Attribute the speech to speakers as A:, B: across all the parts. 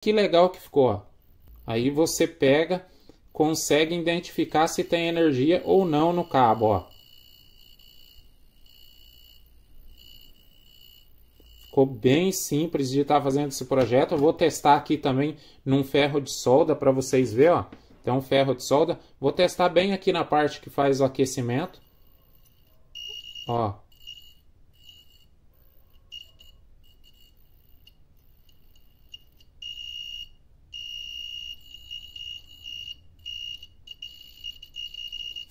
A: que legal que ficou. Ó. Aí você pega, consegue identificar se tem energia ou não no cabo. Ó. Ficou bem simples de estar tá fazendo esse projeto. Eu vou testar aqui também num ferro de solda para vocês verem. Ó. Tem um ferro de solda. Vou testar bem aqui na parte que faz o aquecimento. Ó,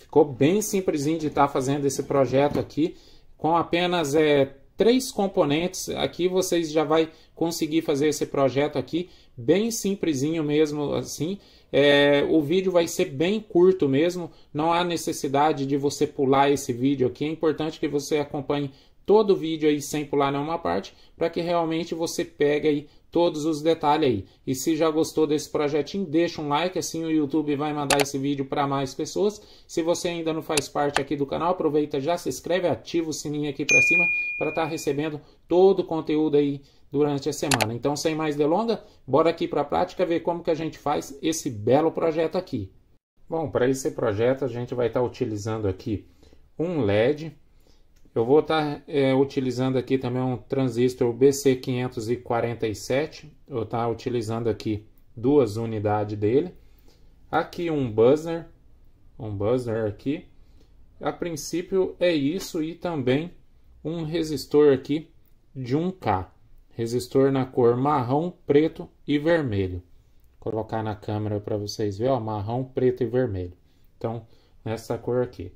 A: Ficou bem simplesinho de estar tá fazendo esse projeto aqui, com apenas é, três componentes. Aqui vocês já vai conseguir fazer esse projeto aqui, bem simplesinho mesmo assim. É, o vídeo vai ser bem curto mesmo, não há necessidade de você pular esse vídeo aqui. É importante que você acompanhe todo o vídeo aí sem pular nenhuma parte, para que realmente você pegue aí todos os detalhes aí. E se já gostou desse projetinho, deixa um like, assim o YouTube vai mandar esse vídeo para mais pessoas. Se você ainda não faz parte aqui do canal, aproveita, já se inscreve, ativa o sininho aqui para cima para estar tá recebendo todo o conteúdo aí durante a semana. Então, sem mais delongas, bora aqui para a prática ver como que a gente faz esse belo projeto aqui. Bom, para esse projeto a gente vai estar tá utilizando aqui um LED, eu vou estar tá, é, utilizando aqui também um transistor BC547. Eu estou tá estar utilizando aqui duas unidades dele. Aqui um buzzer, um buzzer aqui. A princípio é isso e também um resistor aqui de 1K. Resistor na cor marrom, preto e vermelho. Vou colocar na câmera para vocês verem, ó, marrom, preto e vermelho. Então, nessa cor aqui.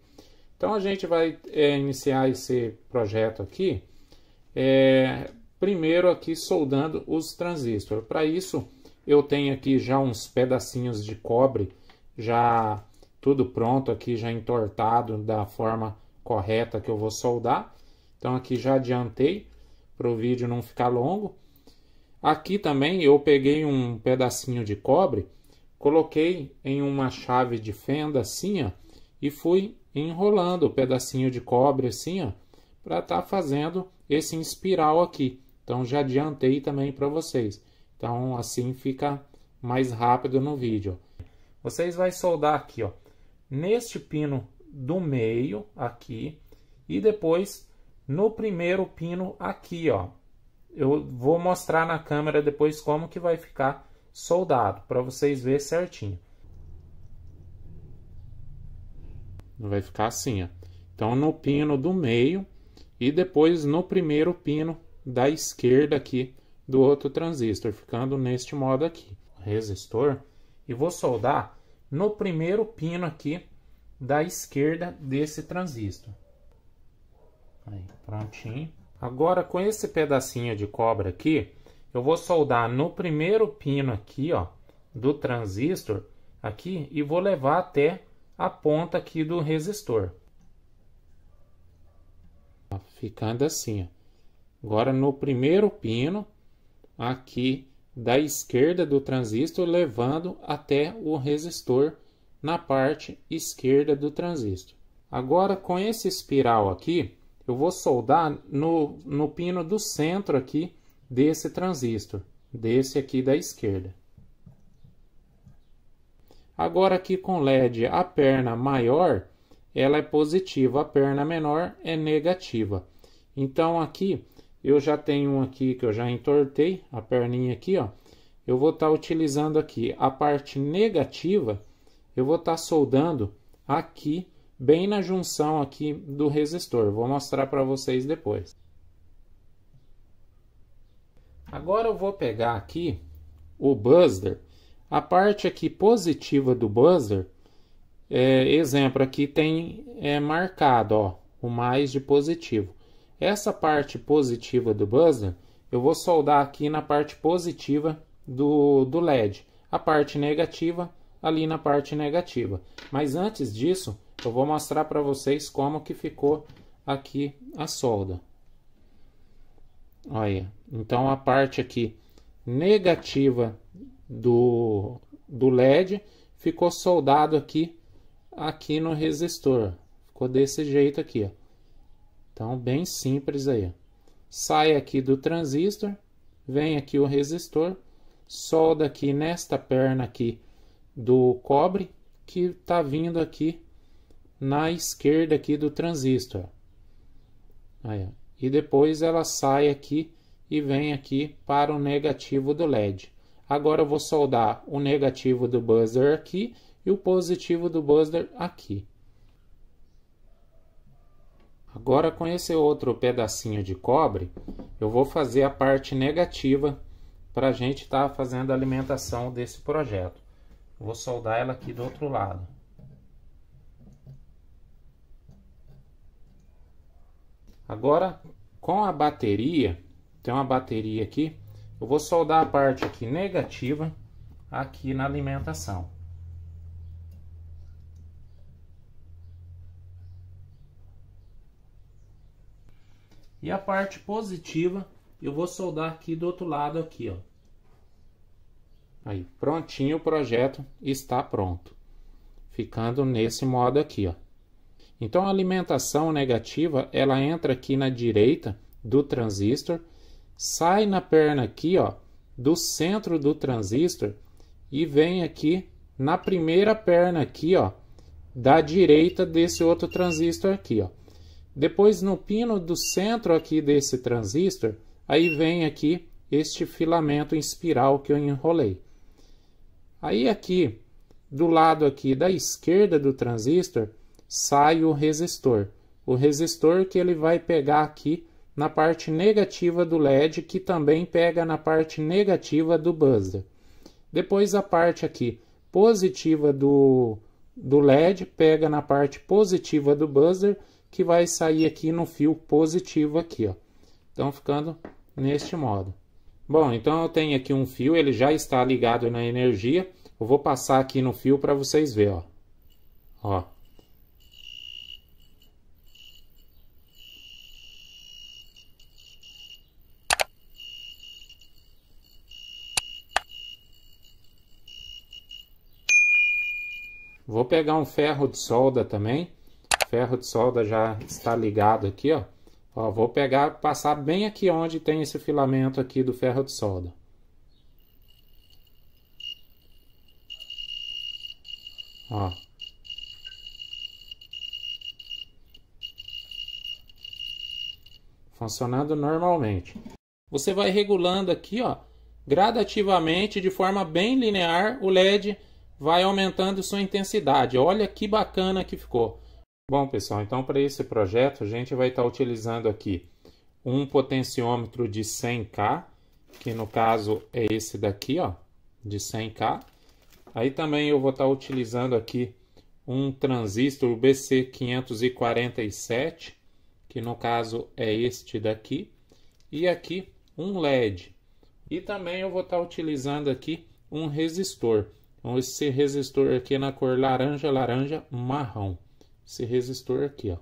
A: Então a gente vai é, iniciar esse projeto aqui, é, primeiro aqui soldando os transistores. Para isso eu tenho aqui já uns pedacinhos de cobre, já tudo pronto aqui, já entortado da forma correta que eu vou soldar. Então aqui já adiantei para o vídeo não ficar longo. Aqui também eu peguei um pedacinho de cobre, coloquei em uma chave de fenda assim ó, e fui enrolando o pedacinho de cobre assim, ó, para estar tá fazendo esse espiral aqui. Então já adiantei também para vocês. Então assim fica mais rápido no vídeo. Vocês vai soldar aqui, ó, neste pino do meio aqui e depois no primeiro pino aqui, ó. Eu vou mostrar na câmera depois como que vai ficar soldado para vocês ver certinho. Vai ficar assim, ó. Então, no pino do meio e depois no primeiro pino da esquerda aqui do outro transistor, ficando neste modo aqui. Resistor. E vou soldar no primeiro pino aqui da esquerda desse transistor. Aí, prontinho. Agora, com esse pedacinho de cobra aqui, eu vou soldar no primeiro pino aqui, ó, do transistor, aqui, e vou levar até a ponta aqui do resistor. Ficando assim, ó. Agora, no primeiro pino, aqui da esquerda do transistor, levando até o resistor na parte esquerda do transistor. Agora, com esse espiral aqui, eu vou soldar no, no pino do centro aqui desse transistor, desse aqui da esquerda. Agora aqui com LED, a perna maior ela é positiva, a perna menor é negativa. Então aqui eu já tenho um aqui que eu já entortei, a perninha aqui, ó. Eu vou estar tá utilizando aqui a parte negativa, eu vou estar tá soldando aqui, bem na junção aqui do resistor. Vou mostrar para vocês depois. Agora eu vou pegar aqui o buzzer a parte aqui positiva do buzzer, é, exemplo, aqui tem é, marcado ó, o mais de positivo. Essa parte positiva do buzzer, eu vou soldar aqui na parte positiva do, do LED. A parte negativa, ali na parte negativa. Mas antes disso, eu vou mostrar para vocês como que ficou aqui a solda. Olha, então a parte aqui negativa do, do LED ficou soldado aqui, aqui no resistor. Ficou desse jeito aqui, ó. Então, bem simples aí. Sai aqui do transistor, vem aqui o resistor, solda aqui nesta perna aqui do cobre, que está vindo aqui na esquerda aqui do transistor. Aí, e depois ela sai aqui e vem aqui para o negativo do LED. Agora eu vou soldar o negativo do buzzer aqui e o positivo do buzzer aqui. Agora com esse outro pedacinho de cobre, eu vou fazer a parte negativa para a gente estar tá fazendo a alimentação desse projeto. Vou soldar ela aqui do outro lado. Agora, com a bateria, tem uma bateria aqui eu vou soldar a parte aqui negativa aqui na alimentação. E a parte positiva eu vou soldar aqui do outro lado aqui, ó. Aí, prontinho o projeto está pronto. Ficando nesse modo aqui, ó. Então a alimentação negativa, ela entra aqui na direita do transistor sai na perna aqui, ó, do centro do transistor e vem aqui na primeira perna aqui, ó, da direita desse outro transistor aqui, ó. Depois no pino do centro aqui desse transistor, aí vem aqui este filamento em espiral que eu enrolei. Aí aqui, do lado aqui da esquerda do transistor, sai o resistor. O resistor que ele vai pegar aqui na parte negativa do LED, que também pega na parte negativa do buzzer. Depois a parte aqui positiva do, do LED pega na parte positiva do buzzer, que vai sair aqui no fio positivo aqui, ó. Então ficando neste modo. Bom, então eu tenho aqui um fio, ele já está ligado na energia. Eu vou passar aqui no fio para vocês verem, ó. Ó, Vou pegar um ferro de solda também. O ferro de solda já está ligado aqui, ó. ó. Vou pegar, passar bem aqui onde tem esse filamento aqui do ferro de solda. Ó. Funcionando normalmente. Você vai regulando aqui, ó, gradativamente, de forma bem linear, o LED vai aumentando sua intensidade. Olha que bacana que ficou. Bom, pessoal, então para esse projeto a gente vai estar tá utilizando aqui um potenciômetro de 100K, que no caso é esse daqui, ó, de 100K. Aí também eu vou estar tá utilizando aqui um transistor BC547, que no caso é este daqui, e aqui um LED. E também eu vou estar tá utilizando aqui um resistor. Então, esse resistor aqui é na cor laranja, laranja, marrom. Esse resistor aqui, ó.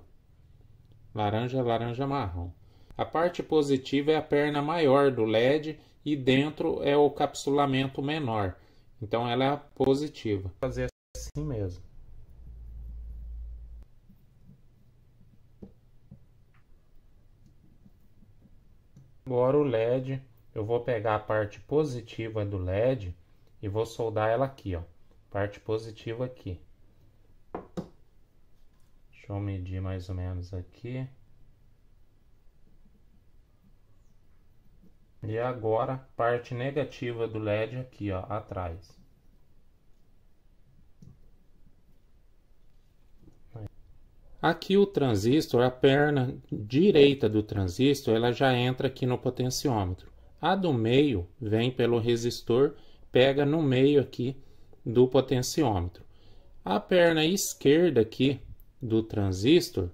A: Laranja, laranja, marrom. A parte positiva é a perna maior do LED e dentro é o capsulamento menor. Então, ela é a positiva. Vou fazer assim mesmo. Agora o LED, eu vou pegar a parte positiva do LED e vou soldar ela aqui, ó. Parte positiva aqui. Deixa eu medir mais ou menos aqui. E agora, parte negativa do LED aqui, ó, atrás. Aqui o transistor, a perna direita do transistor, ela já entra aqui no potenciômetro. A do meio vem pelo resistor pega no meio aqui do potenciômetro. A perna esquerda aqui do transistor,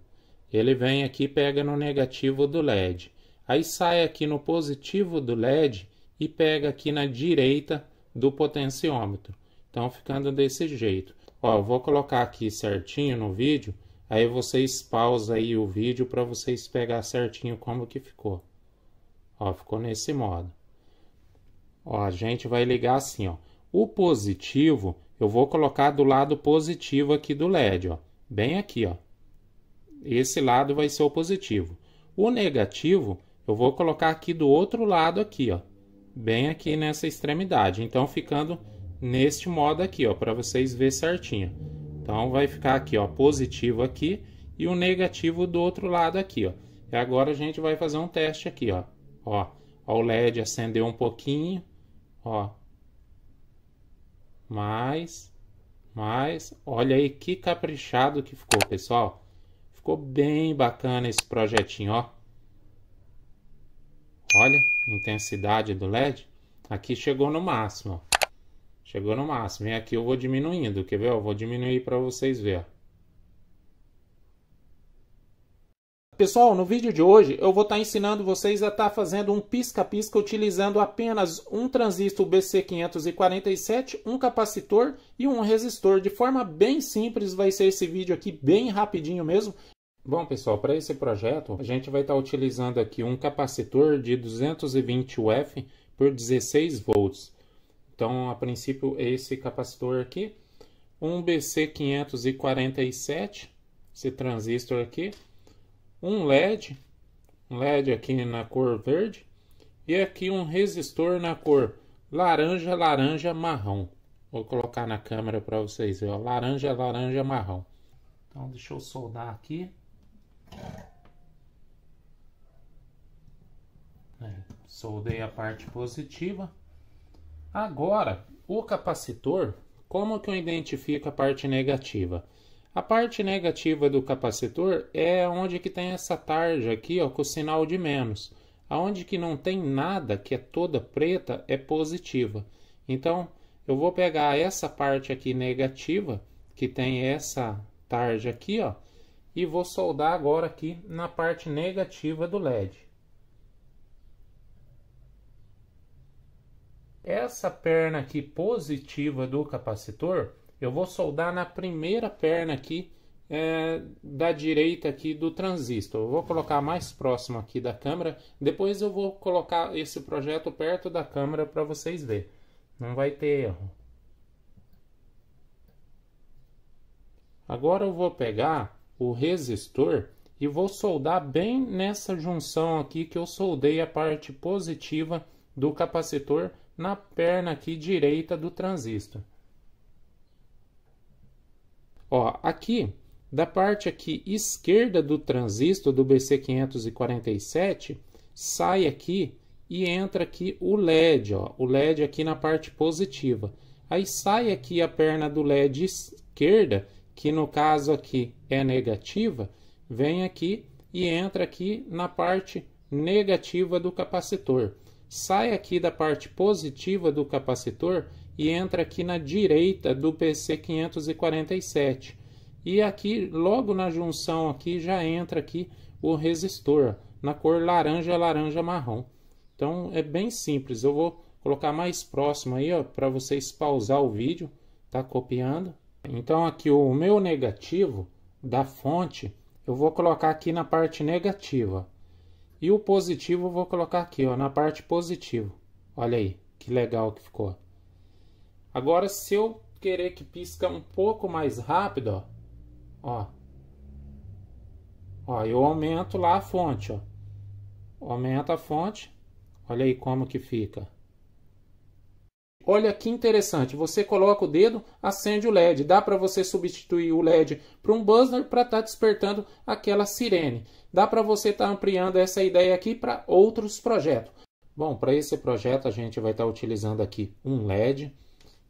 A: ele vem aqui e pega no negativo do LED. Aí sai aqui no positivo do LED e pega aqui na direita do potenciômetro. Então, ficando desse jeito. Ó, eu vou colocar aqui certinho no vídeo, aí vocês pausa aí o vídeo para vocês pegar certinho como que ficou. Ó, ficou nesse modo. Ó, a gente vai ligar assim, ó. O positivo, eu vou colocar do lado positivo aqui do LED, ó. Bem aqui, ó. Esse lado vai ser o positivo. O negativo, eu vou colocar aqui do outro lado aqui, ó. Bem aqui nessa extremidade. Então, ficando neste modo aqui, ó, para vocês ver certinho. Então, vai ficar aqui, ó, positivo aqui e o negativo do outro lado aqui, ó. E agora a gente vai fazer um teste aqui, ó. Ó, ó o LED acendeu um pouquinho, Ó. Mais. Mais. Olha aí que caprichado que ficou, pessoal. Ficou bem bacana esse projetinho, ó. Olha intensidade do LED. Aqui chegou no máximo, ó. Chegou no máximo. E aqui eu vou diminuindo, quer ver? Eu vou diminuir para vocês verem, Pessoal, no vídeo de hoje eu vou estar tá ensinando vocês a estar tá fazendo um pisca-pisca utilizando apenas um transistor BC547, um capacitor e um resistor. De forma bem simples vai ser esse vídeo aqui, bem rapidinho mesmo. Bom pessoal, para esse projeto a gente vai estar tá utilizando aqui um capacitor de 220 UF por 16 volts. Então a princípio esse capacitor aqui, um BC547, esse transistor aqui um LED, um LED aqui na cor verde, e aqui um resistor na cor laranja, laranja, marrom. Vou colocar na câmera para vocês verem, laranja, laranja, marrom. Então deixa eu soldar aqui. Aí, é, soldei a parte positiva. Agora, o capacitor, como que eu identifico a parte negativa? A parte negativa do capacitor é onde que tem essa tarja aqui ó, com o sinal de menos. Aonde que não tem nada, que é toda preta, é positiva. Então, eu vou pegar essa parte aqui negativa, que tem essa tarja aqui, ó, e vou soldar agora aqui na parte negativa do LED. Essa perna aqui positiva do capacitor, eu vou soldar na primeira perna aqui é, da direita aqui do transistor. Eu vou colocar mais próximo aqui da câmera. Depois eu vou colocar esse projeto perto da câmera para vocês verem. Não vai ter erro. Agora eu vou pegar o resistor e vou soldar bem nessa junção aqui que eu soldei a parte positiva do capacitor na perna aqui direita do transistor. Ó, aqui, da parte aqui esquerda do transistor do BC547, sai aqui e entra aqui o LED, ó, o LED aqui na parte positiva. Aí sai aqui a perna do LED esquerda, que no caso aqui é negativa, vem aqui e entra aqui na parte negativa do capacitor. Sai aqui da parte positiva do capacitor e entra aqui na direita do PC 547. E aqui, logo na junção aqui, já entra aqui o resistor, na cor laranja, laranja, marrom. Então é bem simples, eu vou colocar mais próximo aí, ó, para vocês pausar o vídeo, tá copiando. Então aqui o meu negativo da fonte, eu vou colocar aqui na parte negativa. E o positivo eu vou colocar aqui, ó, na parte positiva. Olha aí, que legal que ficou. Agora, se eu querer que pisca um pouco mais rápido, ó, ó, ó eu aumento lá a fonte, ó, aumenta a fonte, olha aí como que fica. Olha que interessante, você coloca o dedo, acende o LED. Dá para você substituir o LED por um buzzer para estar tá despertando aquela sirene. Dá para você estar tá ampliando essa ideia aqui para outros projetos. Bom, para esse projeto a gente vai estar tá utilizando aqui um LED,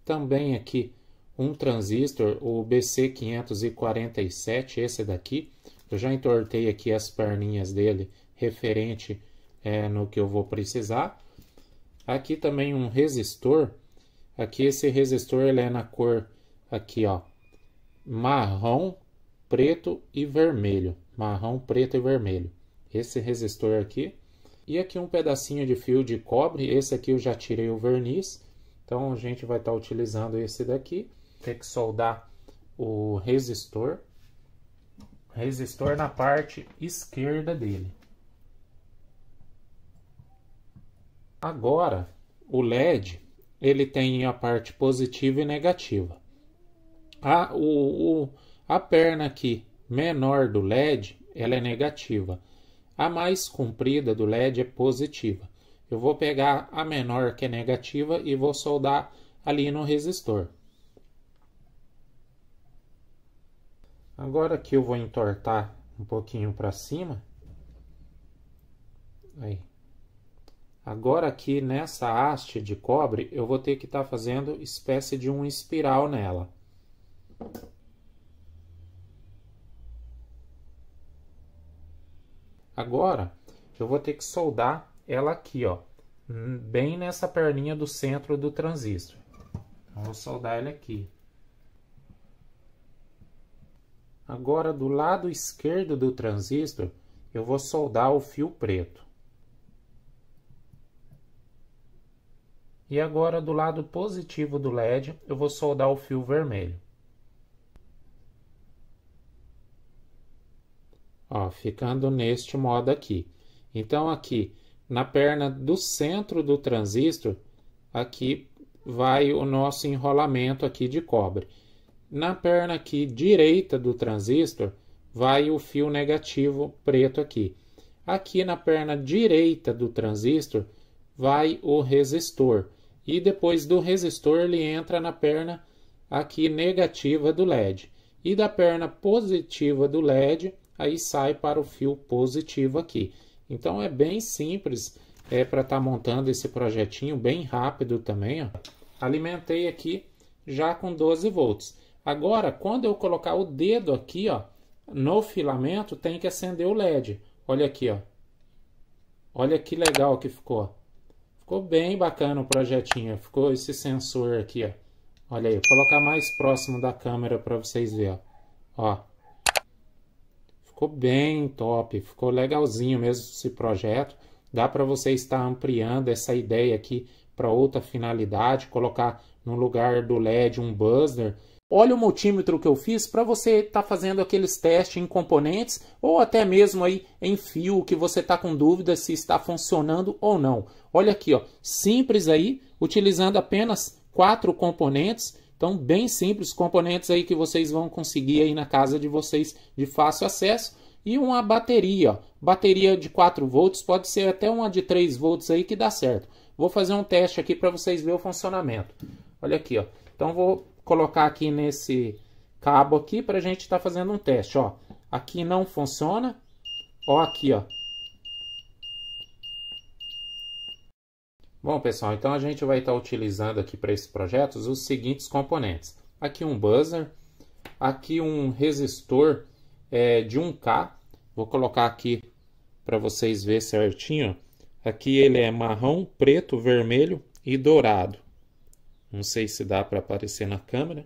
A: também aqui um transistor, o BC547, esse daqui. Eu já entortei aqui as perninhas dele referente é, no que eu vou precisar. Aqui também um resistor. Aqui esse resistor ele é na cor aqui, ó, marrom, preto e vermelho. Marrom, preto e vermelho. Esse resistor aqui. E aqui um pedacinho de fio de cobre. Esse aqui eu já tirei o verniz. Então a gente vai estar tá utilizando esse daqui, tem que soldar o resistor, resistor na parte esquerda dele. Agora, o LED, ele tem a parte positiva e negativa. A, o, o, a perna aqui menor do LED, ela é negativa. A mais comprida do LED é positiva. Eu vou pegar a menor que é negativa e vou soldar ali no resistor. Agora que eu vou entortar um pouquinho para cima. Aí. Agora aqui nessa haste de cobre, eu vou ter que estar tá fazendo espécie de um espiral nela. Agora, eu vou ter que soldar ela aqui, ó, hum, bem nessa perninha do centro do transistor. Então, vou soldar ele aqui. Agora, do lado esquerdo do transistor, eu vou soldar o fio preto. E agora, do lado positivo do LED, eu vou soldar o fio vermelho. Ó, ficando neste modo aqui. Então, aqui na perna do centro do transistor, aqui vai o nosso enrolamento aqui de cobre. Na perna aqui direita do transistor, vai o fio negativo preto aqui. Aqui na perna direita do transistor, vai o resistor. E depois do resistor, ele entra na perna aqui negativa do LED. E da perna positiva do LED, aí sai para o fio positivo aqui. Então é bem simples é para estar tá montando esse projetinho bem rápido também. Ó. Alimentei aqui já com 12 volts. Agora, quando eu colocar o dedo aqui ó, no filamento, tem que acender o LED. Olha aqui, ó. Olha que legal que ficou. Ficou bem bacana o projetinho. Ficou esse sensor aqui, ó. Olha aí, vou colocar mais próximo da câmera para vocês verem. Ó. ó. Ficou bem top, ficou legalzinho mesmo esse projeto. Dá para você estar ampliando essa ideia aqui para outra finalidade, colocar no lugar do LED um buzzer. Olha o multímetro que eu fiz para você estar tá fazendo aqueles testes em componentes ou até mesmo aí em fio que você está com dúvida se está funcionando ou não. Olha aqui, ó, simples aí, utilizando apenas quatro componentes então, bem simples, componentes aí que vocês vão conseguir aí na casa de vocês de fácil acesso. E uma bateria, ó. bateria de 4 volts, pode ser até uma de 3 volts aí que dá certo. Vou fazer um teste aqui para vocês verem o funcionamento. Olha aqui, ó. Então vou colocar aqui nesse cabo aqui para a gente estar tá fazendo um teste, ó. Aqui não funciona, ó aqui, ó. Bom, pessoal, então a gente vai estar utilizando aqui para esses projetos os seguintes componentes. Aqui um buzzer, aqui um resistor é, de 1K. Vou colocar aqui para vocês verem certinho. Aqui ele é marrom, preto, vermelho e dourado. Não sei se dá para aparecer na câmera.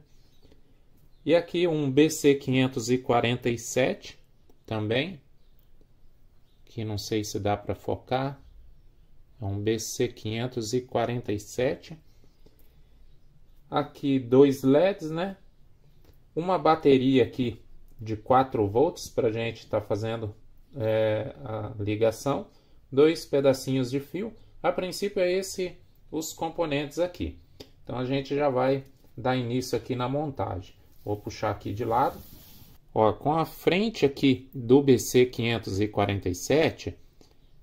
A: E aqui um BC547 também, que não sei se dá para focar é um BC547. Aqui dois LEDs, né? Uma bateria aqui de 4 volts para a gente estar tá fazendo é, a ligação. Dois pedacinhos de fio. A princípio é esse os componentes aqui. Então a gente já vai dar início aqui na montagem. Vou puxar aqui de lado. Ó, com a frente aqui do BC547,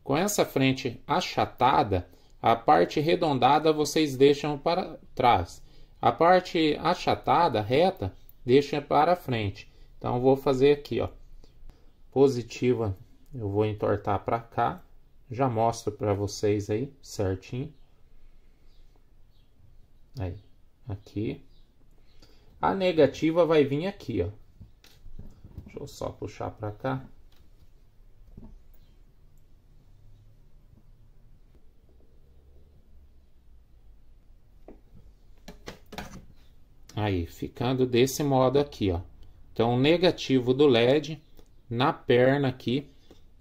A: com essa frente achatada, a parte arredondada vocês deixam para trás. A parte achatada, reta, deixa para frente. Então, vou fazer aqui, ó. Positiva, eu vou entortar para cá. Já mostro para vocês aí, certinho. Aí, aqui. A negativa vai vir aqui, ó. Deixa eu só puxar para cá. Aí, ficando desse modo aqui, ó. Então, negativo do LED na perna aqui,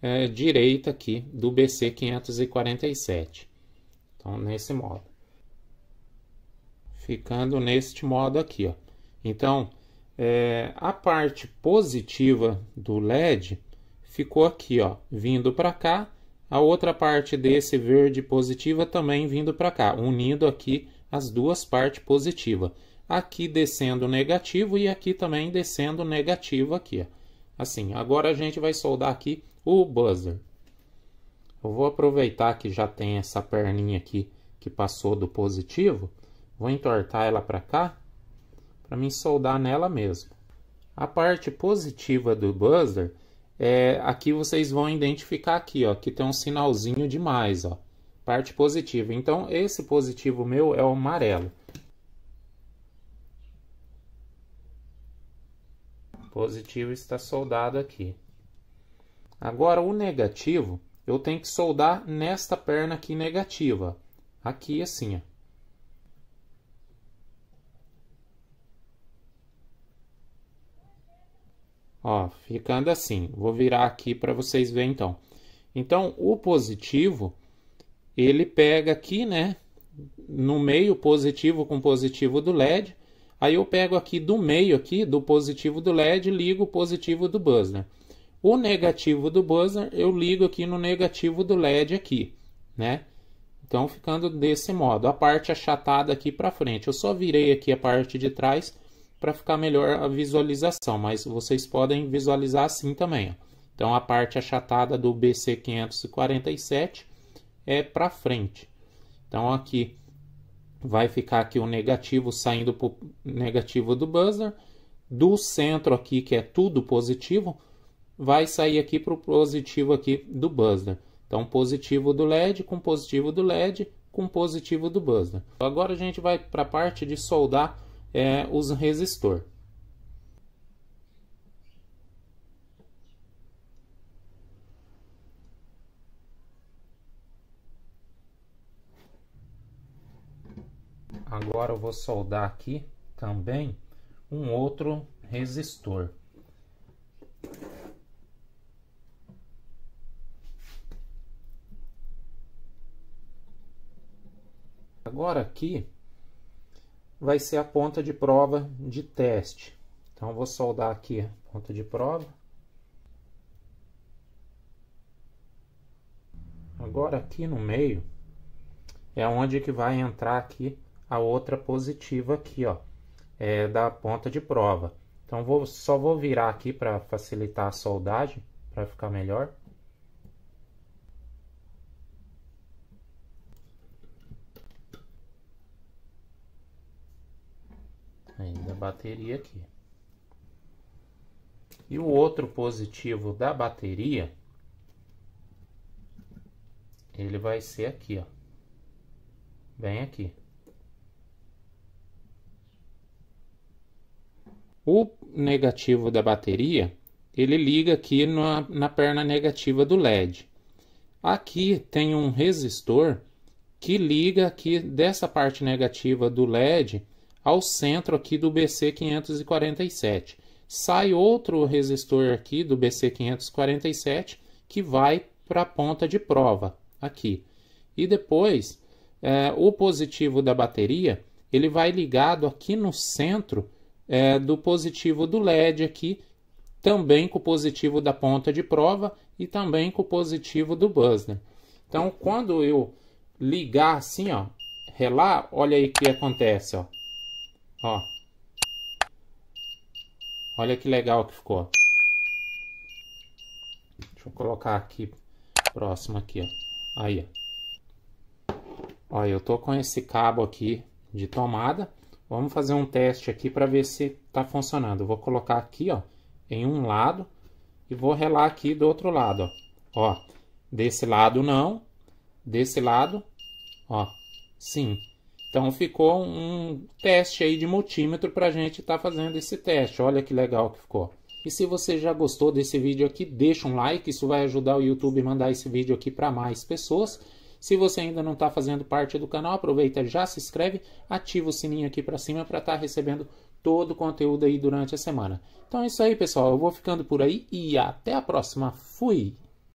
A: é, direita aqui, do BC547. Então, nesse modo. Ficando neste modo aqui, ó. Então, é, a parte positiva do LED ficou aqui, ó, vindo para cá. A outra parte desse verde positiva também vindo para cá, unindo aqui as duas partes positivas aqui descendo negativo e aqui também descendo negativo aqui. Assim, agora a gente vai soldar aqui o buzzer. Eu vou aproveitar que já tem essa perninha aqui que passou do positivo, vou entortar ela para cá, para mim soldar nela mesmo. A parte positiva do buzzer, é, aqui vocês vão identificar aqui, ó, que tem um sinalzinho de mais, ó, parte positiva. Então, esse positivo meu é o amarelo. positivo está soldado aqui. Agora, o negativo, eu tenho que soldar nesta perna aqui negativa. Aqui, assim, ó. Ó, ficando assim. Vou virar aqui para vocês verem, então. Então, o positivo, ele pega aqui, né? No meio, positivo com positivo do LED. Aí eu pego aqui do meio aqui, do positivo do LED, ligo o positivo do buzzer. O negativo do buzzer eu ligo aqui no negativo do LED aqui, né? Então ficando desse modo, a parte achatada aqui para frente. Eu só virei aqui a parte de trás para ficar melhor a visualização, mas vocês podem visualizar assim também. Ó. Então a parte achatada do BC547 é para frente. Então aqui vai ficar aqui o negativo saindo para negativo do buzzer. Do centro aqui, que é tudo positivo, vai sair aqui para o positivo aqui do buzzer. Então, positivo do LED com positivo do LED com positivo do buzzer. Agora a gente vai para a parte de soldar é, os resistor. agora eu vou soldar aqui também um outro resistor. Agora aqui vai ser a ponta de prova de teste. Então vou soldar aqui a ponta de prova. Agora aqui no meio é onde que vai entrar aqui a outra positiva aqui, ó, é da ponta de prova. Então, vou, só vou virar aqui para facilitar a soldagem, para ficar melhor. Ainda bateria aqui. E o outro positivo da bateria, ele vai ser aqui, ó. Bem aqui. O negativo da bateria, ele liga aqui na, na perna negativa do LED. Aqui tem um resistor que liga aqui dessa parte negativa do LED ao centro aqui do BC547. Sai outro resistor aqui do BC547 que vai para a ponta de prova aqui. E depois, é, o positivo da bateria, ele vai ligado aqui no centro é, do positivo do LED aqui, também com o positivo da ponta de prova e também com o positivo do buzzer. Então, quando eu ligar assim, ó, relar, olha aí o que acontece, ó. Ó. Olha que legal que ficou. Deixa eu colocar aqui próximo aqui, ó. Aí, ó. Olha, eu tô com esse cabo aqui de tomada Vamos fazer um teste aqui para ver se está funcionando. Eu vou colocar aqui, ó, em um lado e vou relar aqui do outro lado, ó. ó. desse lado não, desse lado, ó, sim. Então ficou um teste aí de multímetro para a gente estar tá fazendo esse teste. Olha que legal que ficou. E se você já gostou desse vídeo aqui, deixa um like, isso vai ajudar o YouTube a mandar esse vídeo aqui para mais pessoas. Se você ainda não está fazendo parte do canal, aproveita, já se inscreve, ativa o sininho aqui para cima para estar tá recebendo todo o conteúdo aí durante a semana. Então é isso aí, pessoal. Eu vou ficando por aí e até a próxima. Fui!